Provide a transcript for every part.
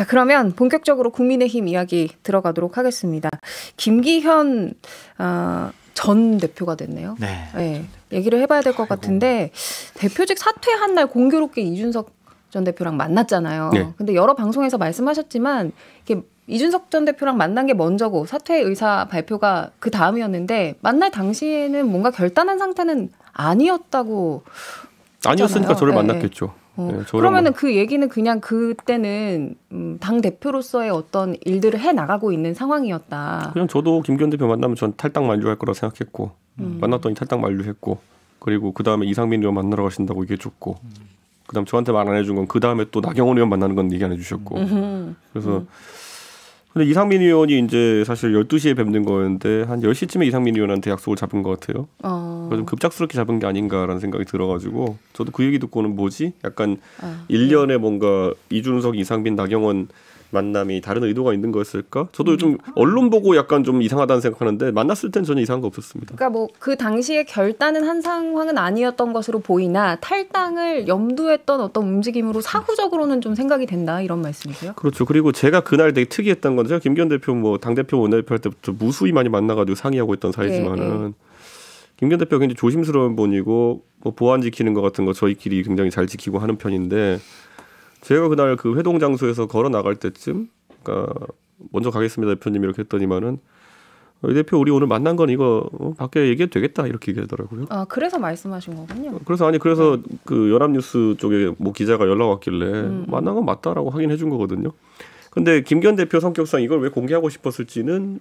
자, 그러면 본격적으로 국민의힘 이야기 들어가도록 하겠습니다. 김기현 어, 전 대표가 됐네요. 네. 네. 얘기를 해봐야 될 것 같은데 대표직 사퇴한 날 공교롭게 이준석 전 대표랑 만났잖아요. 네. 근데 여러 방송에서 말씀하셨지만 이게 이준석 전 대표랑 만난 게 먼저고 사퇴 의사 발표가 그 다음이었는데 만날 당시에는 뭔가 결단한 상태는 아니었다고 아니었으니까 했잖아요. 저를 네. 만났겠죠. 어, 네, 그러면은 그 얘기는 그냥 그때는 음, 당 대표로서의 어떤 일들을 해 나가고 있는 상황이었다. 그냥 저도 김기현 대표 만나면 전 탈당 만류할 거라 생각했고 음. 만났더니 탈당 만류했고 그리고 그 다음에 이상민 의원 만나러 가신다고 얘기해줬고 음. 그다음 저한테 말 안 해준 건그 다음에 또 나경원 의원 만나는 건 얘기 안 해주셨고 음. 그래서. 음. 근데 이상민 의원이 이제 사실 12시에 뵙는 거였는데 한 10시쯤에 이상민 의원한테 약속을 잡은 것 같아요. 어. 좀 급작스럽게 잡은 게 아닌가라는 생각이 들어가지고 저도 그 얘기 듣고는 뭐지? 약간 아, 1년에 뭔가 이준석, 이상민, 나경원 만남이 다른 의도가 있는 거였을까? 저도 음. 좀 언론 보고 약간 좀 이상하다는 생각하는데 만났을 땐 전혀 이상한 거 없었습니다. 그러니까 뭐 그 당시에 결단은 한 상황은 아니었던 것으로 보이나 탈당을 염두했던 어떤 움직임으로 사후적으로는 좀 생각이 된다 이런 말씀이세요? 그렇죠. 그리고 제가 그날 되게 특이했던 건 제가 김기현 대표 뭐 당 대표 원내대표 할 때 무수히 많이 만나가지고 상의하고 있던 사이지만은. 네, 네. 김기현 대표 굉장히 조심스러운 분이고 뭐 보안 지키는 것 같은 거 저희끼리 굉장히 잘 지키고 하는 편인데 제가 그날 그 회동 장소에서 걸어 나갈 때쯤 그러니까 먼저 가겠습니다 대표님 이렇게 했더니만은 어, 대표 우리 오늘 만난 건 이거 어, 밖에 얘기해도 되겠다 이렇게 얘기하더라고요. 아 그래서 말씀하신 거군요. 어, 그래서 아니 그래서 네. 그 연합뉴스 쪽에 뭐 기자가 연락 왔길래 음. 만난 건 맞다라고 확인해 준 거거든요. 근데 김견 대표 성격상 이걸 왜 공개하고 싶었을지는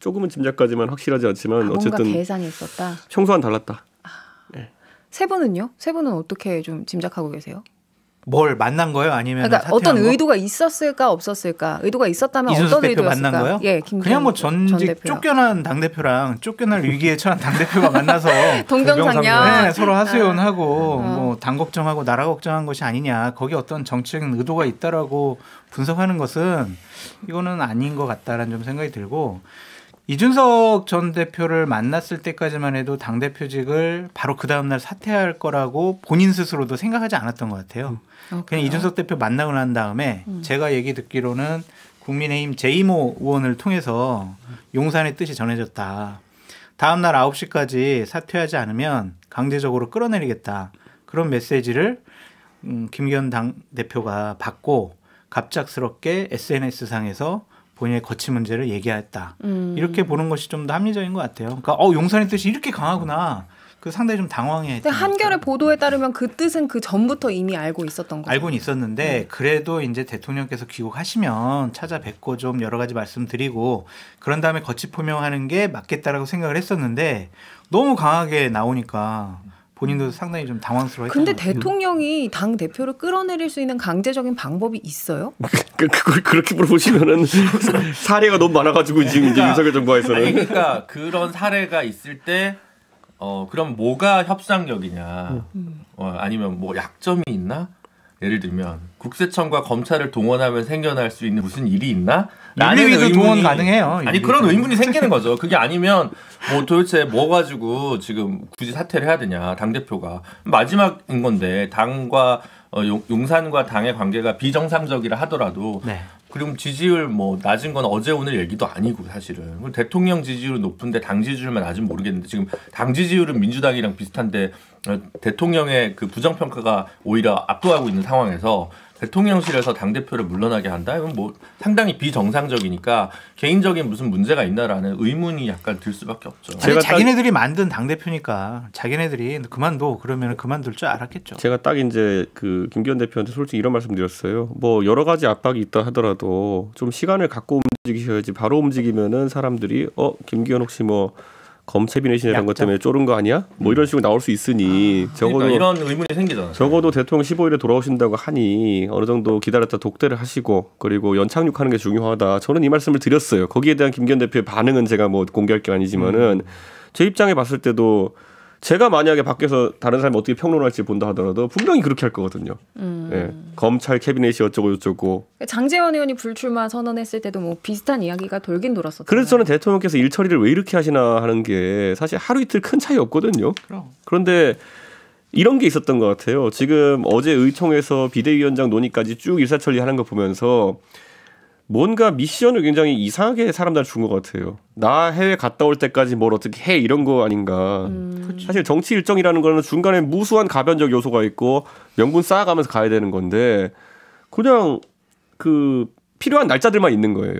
조금은 짐작까지만 확실하지 않지만 아, 어쨌든 계산이 있었다. 평소와는 달랐다. 아, 네. 세 분은요? 세 분은 어떻게 좀 짐작하고 계세요? 뭘 만난 거예요? 아니면 그러니까 어떤 거? 의도가 있었을까 없었을까? 의도가 있었다면 어떤 대표 의도였을까? 만난 거요? 예, 그냥 뭐 전직 전 쫓겨난 당 대표랑 쫓겨날 위기에 처한 당 대표가 만나서 동병상련 네, 서로 하소연하고 아. 뭐당 어. 걱정하고 나라 걱정한 것이 아니냐 거기 어떤 정치적인 의도가 있다라고 분석하는 것은 이거는 아닌 것 같다라는 좀 생각이 들고 이준석 전 대표를 만났을 때까지만 해도 당 대표직을 바로 그 다음 날 사퇴할 거라고 본인 스스로도 생각하지 않았던 것 같아요. 음. 아, 그냥 그래요? 이준석 대표 만나고 난 다음에 음. 제가 얘기 듣기로는 국민의힘 제이모 의원을 통해서 용산의 뜻이 전해졌다. 다음 날 9시까지 사퇴하지 않으면 강제적으로 끌어내리겠다. 그런 메시지를 음, 김기현 당 대표가 받고 갑작스럽게 SNS상에서 본인의 거취 문제를 얘기했다. 음. 이렇게 보는 것이 좀 더 합리적인 것 같아요. 그러니까 어용서의 뜻이 이렇게 강하구나. 그 상당히 좀 당황해. 근데 한겨레 보도에 따르면 그 뜻은 그 전부터 이미 알고 있었던 거죠. 알고는 있었는데 네. 그래도 이제 대통령께서 귀국하시면 찾아뵙고 좀 여러 가지 말씀드리고 그런 다음에 거치 포명하는 게 맞겠다라고 생각을 했었는데 너무 강하게 나오니까 본인도 상당히 좀 당황스러워. 근데 대통령이 당 대표를 끌어내릴 수 있는 강제적인 방법이 있어요? 그, 그, 그렇게 물어보시면은 사례가 너무 많아가지고 지금 그러니까, 이제 윤석열 정부에서는 그러니까 그런 사례가 있을 때. 어 그럼 뭐가 협상력이냐, 음. 어, 아니면 뭐 약점이 있나? 예를 들면 국세청과 검찰을 동원하면 생겨날 수 있는 무슨 일이 있나? 라는 의문 동원 가능해요. 아니 그런 의문이 생기는 거죠. 그게 아니면 뭐 도대체 뭐 가지고 지금 굳이 사퇴를 해야 되냐 당 대표가 마지막인 건데 당과 어, 용, 산과 당의 관계가 비정상적이라 하더라도 네. 그럼 지지율 뭐 낮은 건 어제 오늘 얘기도 아니고 사실은 대통령 지지율은 높은데 당 지지율만 낮은 모르겠는데 지금 당 지지율은 민주당이랑 비슷한데 대통령의 그 부정평가가 오히려 압도하고 있는 상황에서 대통령실에서 당대표를 물러나게 한다? 이건 뭐 상당히 비정상적이니까 개인적인 무슨 문제가 있나라는 의문이 약간 들 수밖에 없죠. 아니, 자기네들이 만든 당대표니까 자기네들이 그만둬 그러면 그만둘 줄 알았겠죠. 제가 딱 이제 그 김기현 대표한테 솔직히 이런 말씀 드렸어요. 뭐 여러 가지 압박이 있다 하더라도 좀 시간을 갖고 움직이셔야지 바로 움직이면은 사람들이 어, 김기현 혹시 뭐 검체 비내신 이런 것 때문에 쫄은 거 아니야? 뭐 이런 음. 식으로 나올 수 있으니 아, 적어도 그러니까 이런 의문이 생기잖아 적어도 대통령 15일에 돌아오신다고 하니 어느 정도 기다렸다 독대를 하시고 그리고 연착륙하는 게 중요하다. 저는 이 말씀을 드렸어요. 거기에 대한 김기현 대표의 반응은 제가 뭐 공개할 게 아니지만은 음. 제 입장에 봤을 때도 제가 만약에 밖에서 다른 사람이 어떻게 평론할지 본다 하더라도 분명히 그렇게 할 거거든요. 음. 예, 검찰 캐비넷이 어쩌고 저쩌고. 그러니까 장재원 의원이 불출마 선언했을 때도 뭐 비슷한 이야기가 돌긴 돌았었죠. 그래서 저는 대통령께서 일 처리를 왜 이렇게 하시나 하는 게 사실 하루 이틀 큰 차이 없거든요. 그럼. 그런데 이런 게 있었던 것 같아요. 지금 어제 의총에서 비대위원장 논의까지 쭉 일사천리하는 거 보면서 뭔가 미션을 굉장히 이상하게 사람들 준것 같아요. 나 해외 갔다 올 때까지 뭘 어떻게 해 이런 거 아닌가. 음. 사실 정치 일정이라는 거는 중간에 무수한 가변적 요소가 있고 명분 쌓아가면서 가야 되는 건데 그냥 그 필요한 날짜들만 있는 거예요.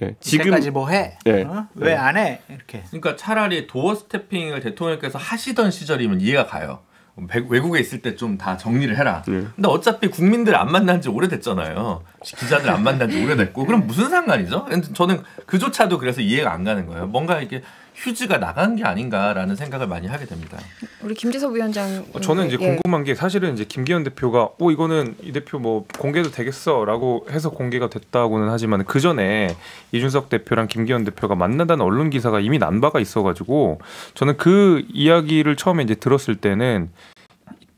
네, 예, 지금까지 뭐 해? 네. 어? 왜안 예. 네. 해? 이렇게. 그러니까 차라리 도어 스태핑을 대통령께서 하시던 시절이면 이해가 가요. 외국에 있을 때 좀 다 정리를 해라. 네. 근데 어차피 국민들 안 만난 지 오래됐잖아요. 기자들 안 만난 지 오래됐고 그럼 무슨 상관이죠? 저는 그조차도 그래서 이해가 안 가는 거예요. 뭔가 이게 렇 휴지가 나간 게 아닌가라는 생각을 많이 하게 됩니다. 우리 김재섭 위원장 어, 저는 이제 예. 궁금한 게 사실은 이제 김기현 대표가 오 어, 이거는 이 대표 뭐 공개도 되겠어라고 해서 공개가 됐다고는 하지만 그 전에 이준석 대표랑 김기현 대표가 만나다는 언론 기사가 이미 난 바가 있어가지고 저는 그 이야기를 처음에 이제 들었을 때는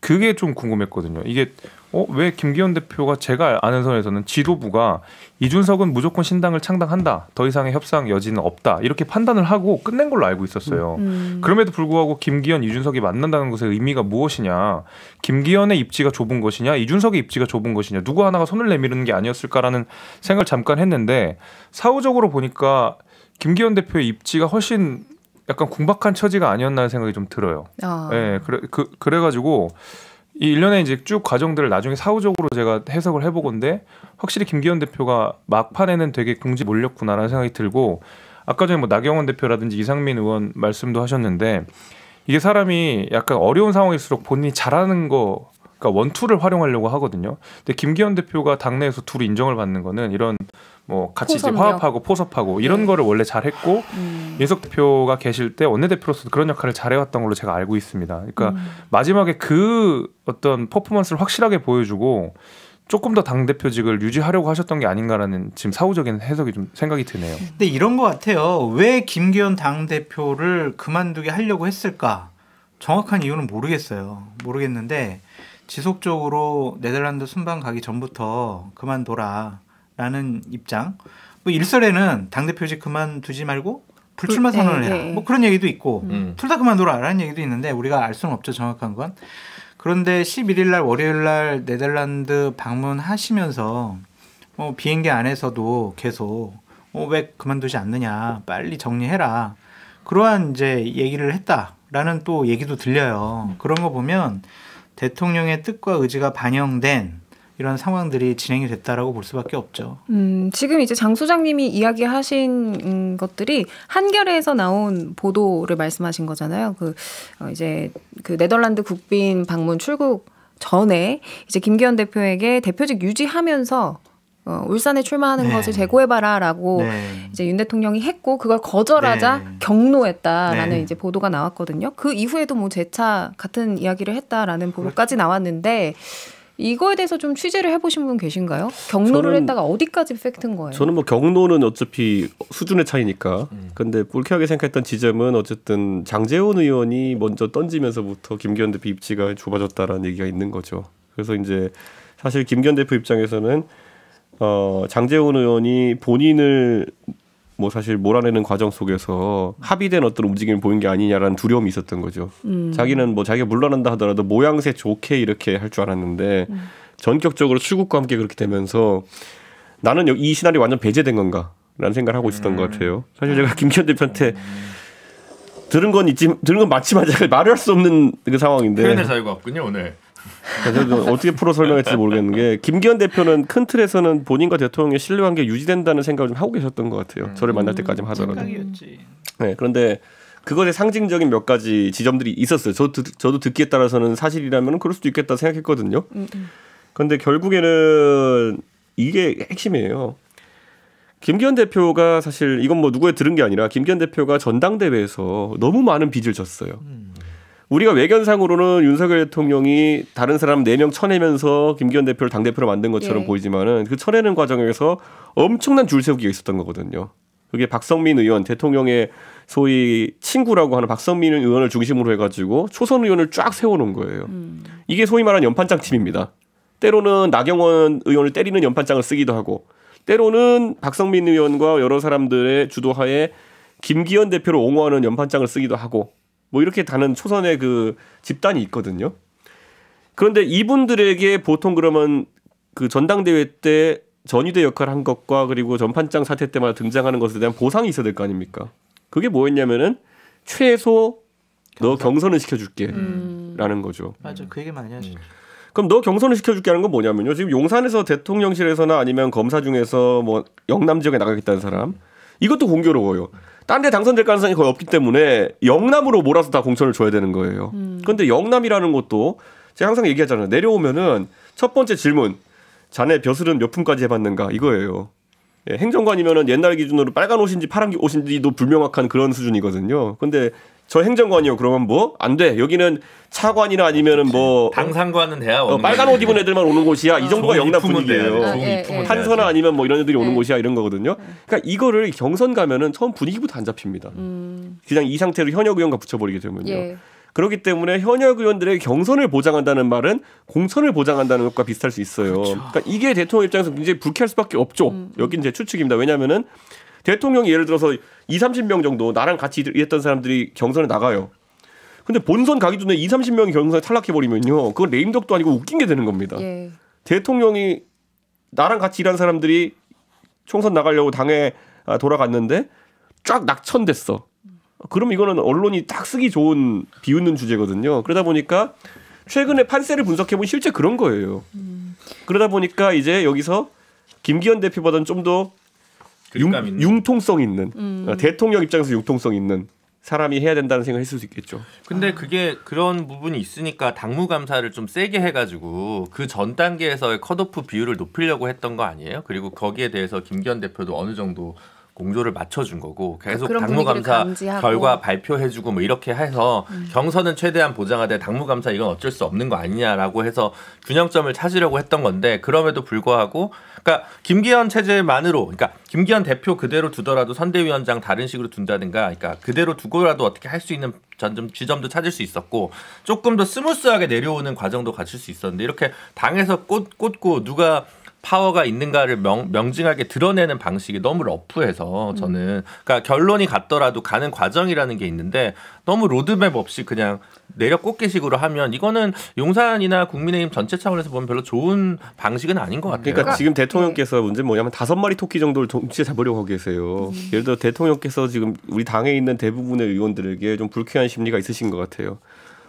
그게 좀 궁금했거든요. 이게 어, 왜 김기현 대표가 제가 아는 선에서는 지도부가 이준석은 무조건 신당을 창당한다. 더 이상의 협상 여지는 없다. 이렇게 판단을 하고 끝낸 걸로 알고 있었어요. 음. 음. 그럼에도 불구하고 김기현, 이준석이 만난다는 것의 의미가 무엇이냐. 김기현의 입지가 좁은 것이냐, 이준석의 입지가 좁은 것이냐. 누구 하나가 손을 내미는 게 아니었을까라는 생각을 잠깐 했는데 사후적으로 보니까 김기현 대표의 입지가 훨씬 약간 궁박한 처지가 아니었나 하는 생각이 좀 들어요. 아. 예, 그래, 그, 그래가지고 이 일련의 이제 쭉 과정들을 나중에 사후적으로 제가 해석을 해보건데 확실히 김기현 대표가 막판에는 되게 궁지 몰렸구나라는 생각이 들고 아까 전에 뭐 나경원 대표라든지 이상민 의원 말씀도 하셨는데 이게 사람이 약간 어려운 상황일수록 본인이 잘하는 거 그러니까 원투를 활용하려고 하거든요. 근데 김기현 대표가 당내에서 둘이 인정을 받는 거는 이런 뭐 같이 이제 화합하고 포섭하고 네. 이런 네. 거를 원래 잘했고 음. 윤석 대표가 계실 때원내대표로서 그런 역할을 잘해왔던 걸로 제가 알고 있습니다. 그러니까 음. 마지막에 그 어떤 퍼포먼스를 확실하게 보여주고 조금 더 당대표직을 유지하려고 하셨던 게 아닌가라는 지금 사후적인 해석이 좀 생각이 드네요. 근데 이런 것 같아요. 왜 김기현 당대표를 그만두게 하려고 했을까? 정확한 이유는 모르겠어요. 모르겠는데 지속적으로 네덜란드 순방 가기 전부터 그만둬라라는 입장. 뭐 일설에는 당 대표직 그만두지 말고 불출마 예, 선언을 해라. 예. 뭐 그런 얘기도 있고 음. 음. 둘다 그만둬라라는 얘기도 있는데 우리가 알 수는 없죠 정확한 건. 그런데 11일 날 월요일 날 네덜란드 방문하시면서 뭐 비행기 안에서도 계속 어, 왜 그만두지 않느냐 빨리 정리해라 그러한 이제 얘기를 했다라는 또 얘기도 들려요. 그런 거 보면 대통령의 뜻과 의지가 반영된 이런 상황들이 진행이 됐다라고 볼 수밖에 없죠. 음, 지금 이제 장 소장님이 이야기하신 음, 것들이 한겨레에서 나온 보도를 말씀하신 거잖아요. 그 어, 이제 그 네덜란드 국빈 방문 출국 전에 이제 김기현 대표에게 대표직 유지하면서 어, 울산에 출마하는 네. 것을 재고해봐라라고 네. 이제 윤 대통령이 했고 그걸 거절하자 네. 경로했다라는 네. 이제 보도가 나왔거든요. 그 이후에도 뭐 재차 같은 이야기를 했다라는 보도까지 나왔는데 이거에 대해서 좀 취재를 해보신 분 계신가요? 경로를 저는, 했다가 어디까지 팩트인 거예요? 저는 뭐 경로는 어차피 수준의 차이니까. 음. 근데 불쾌하게 생각했던 지점은 어쨌든 장재원 의원이 먼저 던지면서부터 김기현 대표 입지가 좁아졌다라는 얘기가 있는 거죠. 그래서 이제 사실 김기현 대표 입장에서는 어, 장재훈 의원이 본인을 뭐 사실 몰아내는 과정 속에서 합의된 어떤 움직임을 보인 게 아니냐라는 두려움이 있었던 거죠. 음. 자기는 뭐 자기가 물러난다 하더라도 모양새 좋게 이렇게 할 줄 알았는데 음. 전격적으로 출국과 함께 그렇게 되면서 나는 이 시나리오 완전 배제된 건가? 라는 생각을 하고 있었던 음. 것 같아요. 사실 제가 아. 김기현 대표한테 들은 건 있지, 들은 건맞지 마자 말을 할 수 없는 그 상황인데. 표현의 자유가 없군요, 오늘. 어떻게 풀어 설명했을지 모르겠는 게 김기현 대표는 큰 틀에서는 본인과 대통령의 신뢰관계 유지된다는 생각을 좀 하고 계셨던 것 같아요. 음. 저를 만날 때까지 하더라도. 생각이었지. 네, 그런데 그것의 상징적인 몇 가지 지점들이 있었어요. 저도, 저도 듣기에 따라서는 사실이라면 그럴 수도 있겠다 생각했거든요. 음, 음. 그런데 결국에는 이게 핵심이에요. 김기현 대표가 사실 이건 뭐 누구에 들은 게 아니라 김기현 대표가 전당대회에서 너무 많은 빚을 졌어요. 음. 우리가 외견상으로는 윤석열 대통령이 다른 사람 네명 쳐내면서 김기현 대표를 당대표로 만든 것처럼 예. 보이지만은 그 쳐내는 과정에서 엄청난 줄 세우기가 있었던 거거든요. 그게 박성민 의원 대통령의 소위 친구라고 하는 박성민 의원을 중심으로 해가지고 초선 의원을 쫙 세워놓은 거예요. 음. 이게 소위 말하는 연판장 팀입니다. 때로는 나경원 의원을 때리는 연판장을 쓰기도 하고 때로는 박성민 의원과 여러 사람들의 주도하에 김기현 대표를 옹호하는 연판장을 쓰기도 하고 뭐 이렇게 다는 초선의 그 집단이 있거든요. 그런데 이분들에게 보통 그러면 그 전당대회 때 전위대 역할을 한 것과 그리고 전판장 사태 때마다 등장하는 것에 대한 보상이 있어야 될 거 아닙니까? 그게 뭐였냐면은 최소 경선. 너 경선을 시켜줄게라는 음. 거죠. 맞아, 그 얘기 많이 하죠. 음. 그럼 너 경선을 시켜줄게 하는 건 뭐냐면요. 지금 용산에서 대통령실에서나 아니면 검사 중에서 뭐 영남 지역에 나가겠다는 사람, 이것도 공교로워요. 딴 데 당선될 가능성이 거의 없기 때문에 영남으로 몰아서 다 공천을 줘야 되는 거예요. 음. 그런데 영남이라는 것도 제가 항상 얘기하잖아요. 내려오면은 첫 번째 질문 자네 벼슬은 몇 푼까지 해봤는가 이거예요. 예, 행정관이면은 옛날 기준으로 빨간 옷인지 파란 옷인지도 불명확한 그런 수준이거든요. 근데 저 행정관이요. 그러면 뭐 안 돼. 여기는 차관이나 아니면은 뭐 당상관은 네. 돼야 어, 빨간 옷 입은 애들만 오는 곳이야. 이 정도가 영납 분위기예요. 아, 판서나 네. 아니면 뭐 이런 애들이 오는 네. 곳이야 이런 거거든요. 그러니까 이거를 경선 가면은 처음 분위기부터 안 잡힙니다. 음. 그냥 이 상태로 현역 의원과 붙여버리게 되면요. 예. 그렇기 때문에 현역 의원들의 경선을 보장한다는 말은 공천을 보장한다는 것과 비슷할 수 있어요. 그렇죠. 그러니까 이게 대통령 입장에서 굉장히 불쾌할 수밖에 없죠. 음. 음. 여긴 제 추측입니다. 왜냐하면은 대통령이 예를 들어서 2, 30명 정도 나랑 같이 일했던 사람들이 경선에 나가요. 근데 본선 가기 전에 2, 30명이 경선에 탈락해 버리면요. 그건 레임덕도 아니고 웃긴 게 되는 겁니다. 예. 대통령이 나랑 같이 일한 사람들이 총선 나가려고 당에 아, 돌아갔는데 쫙 낙천됐어. 그럼 이거는 언론이 딱 쓰기 좋은 비웃는 주제거든요. 그러다 보니까 최근에 판세를 분석해보면 실제 그런 거예요. 그러다 보니까 이제 여기서 김기현 대표보다는 좀 더 융통성 있는 음. 아, 대통령 입장에서 융통성 있는 사람이 해야 된다는 생각을 했을 수 있겠죠. 근데 그게 그런 부분이 있으니까 당무 감사를 좀 세게 해가지고 그 전 단계에서의 컷오프 비율을 높이려고 했던 거 아니에요? 그리고 거기에 대해서 김기현 대표도 어느 정도 공조를 맞춰준 거고 그러니까 계속 당무감사 결과 발표해주고 뭐 이렇게 해서 음. 경선은 최대한 보장하 되 당무감사 이건 어쩔 수 없는 거 아니냐라고 해서 균형점을 찾으려고 했던 건데 그럼에도 불구하고 그러니까 김기현 체제만으로 그러니까 김기현 대표 그대로 두더라도 선대위원장 다른 식으로 둔다든가 그러니까 그대로 두고라도 어떻게 할 수 있는 전점 지점도 찾을 수 있었고 조금 더 스무스하게 내려오는 과정도 갖출 수 있었는데 이렇게 당에서 꽂, 꽂고 누가 파워가 있는가를 명, 명징하게 드러내는 방식이 너무 러프해서 저는 음. 그러니까 결론이 같더라도 가는 과정이라는 게 있는데 너무 로드맵 없이 그냥 내려 꽃게식으로 하면 이거는 용산이나 국민의힘 전체 차원에서 보면 별로 좋은 방식은 아닌 것 같아요. 그러니까 지금 그러니까 대통령께서 음. 문제는 뭐냐면 다섯 마리 토끼 정도를 동시에 잡으려고 하고 계세요. 음. 예를 들어 대통령께서 지금 우리 당에 있는 대부분의 의원들에게 좀 불쾌한 심리가 있으신 것 같아요.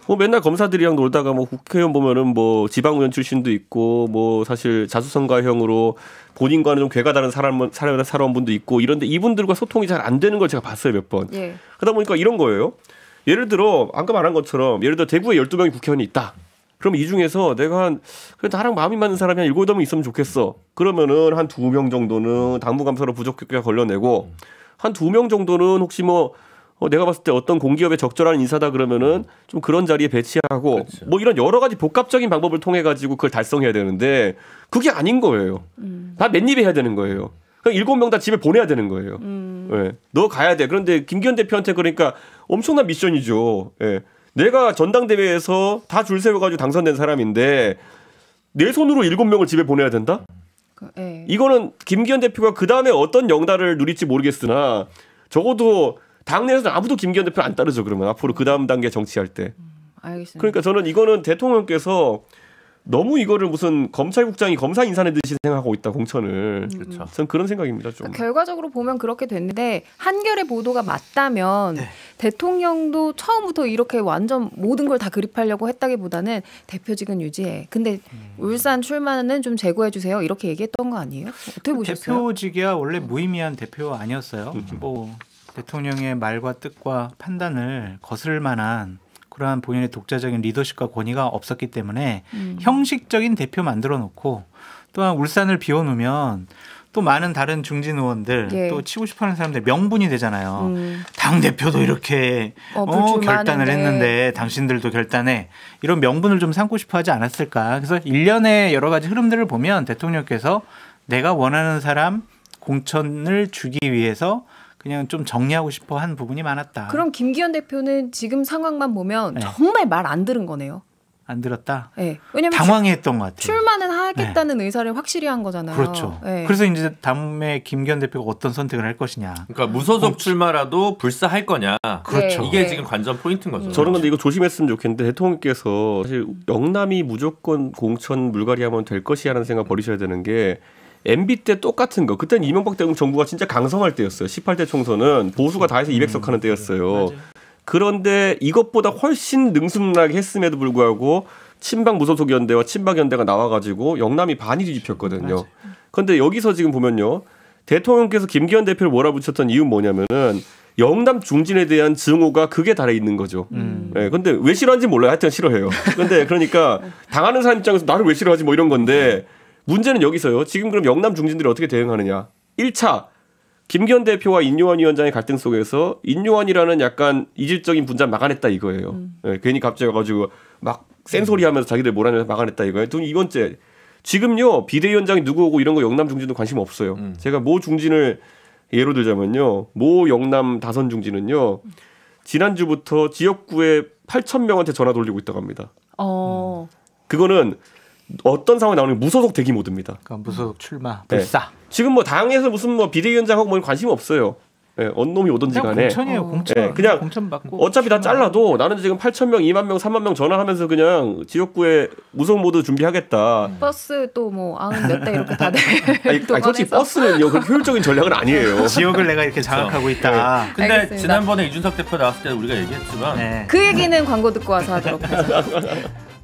뭐 맨날 검사들이랑 놀다가 뭐 국회의원 보면은 뭐 지방의원 출신도 있고 뭐 사실 자수성가형으로 본인과는 좀 괴가 다른 사람 사람 이 살아온 분도 있고 이런데 이분들과 소통이 잘 안 되는 걸 제가 봤어요 몇 번. 예. 그러다 보니까 이런 거예요. 예를 들어 아까 말한 것처럼 예를 들어 대구에 12명의 국회의원이 있다. 그럼 이 중에서 내가 한 그래도 나랑 마음이 맞는 사람이 한 일곱 명 있으면 좋겠어. 그러면은 한 두 명 정도는 당무 감사로 부적격자 걸려내고 한 두 명 정도는 혹시 뭐 어, 내가 봤을 때 어떤 공기업에 적절한 인사다 그러면은 좀 그런 자리에 배치하고 그렇죠. 뭐 이런 여러 가지 복합적인 방법을 통해 가지고 그걸 달성해야 되는데 그게 아닌 거예요. 음. 다 맨입에 해야 되는 거예요. 그냥 그러니까 일곱 명 다 집에 보내야 되는 거예요. 음. 예. 너 가야 돼. 그런데 김기현 대표한테 그러니까 엄청난 미션이죠. 네. 내가 전당대회에서 다 줄 세워가지고 당선된 사람인데 내 손으로 일곱 명을 집에 보내야 된다? 그, 예. 이거는 김기현 대표가 그 다음에 어떤 영달을 누릴지 모르겠으나 적어도 당내에서 는 아무도 김기현 대표 를안 따르죠. 그러면 앞으로 그 다음 단계 정치할 때. 음, 알겠습니다. 그러니까 저는 이거는 대통령께서 너무 이거를 무슨 검찰국장이 검사 인사내듯이 생각하고 있다 공천을. 음. 그렇죠. 전 그런 생각입니다. 좀 그러니까 결과적으로 보면 그렇게 됐는데 한결의 보도가 맞다면 네. 대통령도 처음부터 이렇게 완전 모든 걸 다 그립하려고 했다기보다는 대표직은 유지해. 근데 음. 울산 출마는 좀 제고해 주세요. 이렇게 얘기했던 거 아니에요? 어떻게 보셨어요? 대표직이야 원래 무의미한 대표 아니었어요. 음. 뭐 대통령의 말과 뜻과 판단을 거슬 만한 그러한 본인의 독자적인 리더십과 권위가 없었기 때문에 음. 형식적인 대표 만들어 놓고 또한 울산을 비워 놓으면 또 많은 다른 중진 의원들 예. 또 치고 싶어하는 사람들 명분이 되잖아요. 음. 당 대표도 이렇게 어, 어 결단을 했는데 당신들도 결단해 이런 명분을 좀 삼고 싶어하지 않았을까. 그래서 일련의 여러 가지 흐름들을 보면 대통령께서 내가 원하는 사람 공천을 주기 위해서 그냥 좀 정리하고 싶어 한 부분이 많았다. 그럼 김기현 대표는 지금 상황만 보면 네. 정말 말 안 들은 거네요. 안 들었다. 네. 왜냐면 당황했던 것 같아요. 출마는 네. 하겠다는 네. 의사를 확실히 한 거잖아요. 그렇죠. 네. 그래서 이제 다음에 김기현 대표가 어떤 선택을 할 것이냐. 그러니까 무소속 어, 출마라도 불사할 거냐. 그렇죠. 네. 이게 지금 관전 포인트인 거죠. 저는 근데 이거 조심했으면 좋겠는데 대통령께서 사실 영남이 무조건 공천 물갈이하면 될 것이라는 생각 버리셔야 되는 게 MB 때 똑같은 거. 그땐 이명박 대응 정부가 진짜 강성할 때였어요. 18대 총선은 보수가 음, 다해서 200석 음, 하는 때였어요. 그런데 이것보다 훨씬 능숙하게 했음에도 불구하고 친박 무소속 연대와 친박 연대가 나와가지고 영남이 반이 뒤집혔거든요. 그런데 여기서 지금 보면요. 대통령께서 김기현 대표를 몰아붙였던 이유는 뭐냐면은 영남 중진에 대한 증오가 그게 달해 있는 거죠. 음. 네, 근데 왜 싫어하는지 몰라요. 하여튼 싫어해요. 근데 그러니까 당하는 사람 입장에서 나를 왜 싫어하지 뭐 이런 건데 문제는 여기서요. 지금 그럼 영남 중진들이 어떻게 대응하느냐. 1차 김기현 대표와 인요한 위원장의 갈등 속에서 인요한이라는 약간 이질적인 분자 막아냈다 이거예요. 음. 네, 괜히 갑자기 가지고 막 센소리 음. 하면서 자기들 몰아내서 막아냈다 이거예요. 두 번째 지금요 비대위원장이 누구 고 이런 거 영남 중진도 관심 없어요. 음. 제가 모 중진을 예로 들자면요 모 영남 다선 중진은요 지난주부터 지역구에 8천 명한테 전화 돌리고 있다고 합니다. 어. 음. 그거는 어떤 상황이 나오는 게 무소속 대기 모드입니다. 그러니까 무소속 출마 네. 불사. 네. 지금 뭐 당에서 무슨 뭐 비대위원장하고 뭐 관심 없어요. 예, 네, 언놈이 오든지 간에 공천이에요, 어. 공천. 네, 그냥 공천 받고 어차피 다 잘라도 나는 지금 8천 명, 2만 명, 3만 명 전화하면서 그냥 지역구에 무성 모드 준비하겠다. 음. 버스 또 뭐 아흔 몇대 이렇게 다들. 아니, 아니, 솔직히 버스는요, 그 효율적인 전략은 아니에요. 지역을 내가 이렇게 장악하고 있다. 네. 아, 근데 알겠습니다. 지난번에 네. 이준석 대표 나왔을 때 우리가 얘기했지만 네. 그 얘기는 광고 듣고 와서 하도록 하죠.